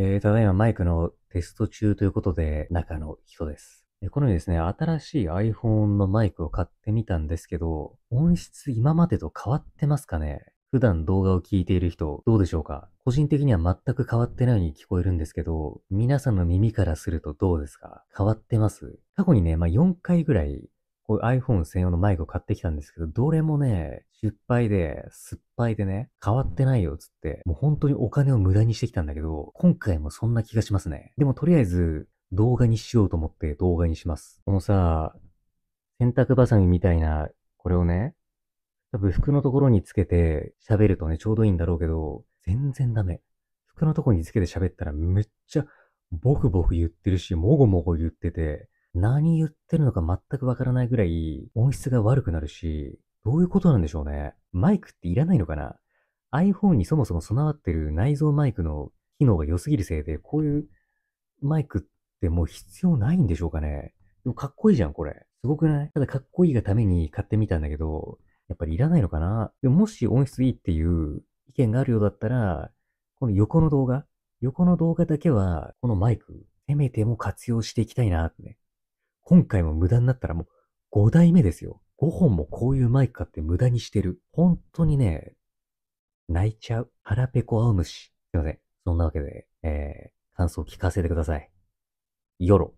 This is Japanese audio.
えー、ただいまマイクのテスト中ということで、中の人です。このようにですね、新しい iPhone のマイクを買ってみたんですけど、音質今までと変わってますかね普段動画を聞いている人、どうでしょうか個人的には全く変わってないように聞こえるんですけど、皆さんの耳からするとどうですか変わってます過去にね、まあ、4回ぐらい iPhone 専用のマイクを買ってきたんですけど、どれもね、失敗で、酸っぱいでね、変わってないよ、つって、もう本当にお金を無駄にしてきたんだけど、今回もそんな気がしますね。でもとりあえず、動画にしようと思って動画にします。このさ、洗濯バサミみたいな、これをね、多分服のところにつけて喋るとね、ちょうどいいんだろうけど、全然ダメ。服のところにつけて喋ったらめっちゃボクボク言ってるし、もごもご言ってて、何言ってるのか全くわからないぐらい音質が悪くなるし、どういうことなんでしょうね。マイクっていらないのかな ?iPhone にそもそも備わってる内蔵マイクの機能が良すぎるせいで、こういうマイクってもう必要ないんでしょうかね。でもかっこいいじゃん、これ。すごくないただかっこいいがために買ってみたんだけど、やっぱりいらないのかなでももし音質いいっていう意見があるようだったら、この横の動画、横の動画だけは、このマイク、せめても活用していきたいなってね、今回も無駄になったらもう5代目ですよ。5本もこういうマイク買って無駄にしてる。本当にね、泣いちゃう。腹ペコ青虫。すいません。そんなわけで、えー、感想を聞かせてください。よろ。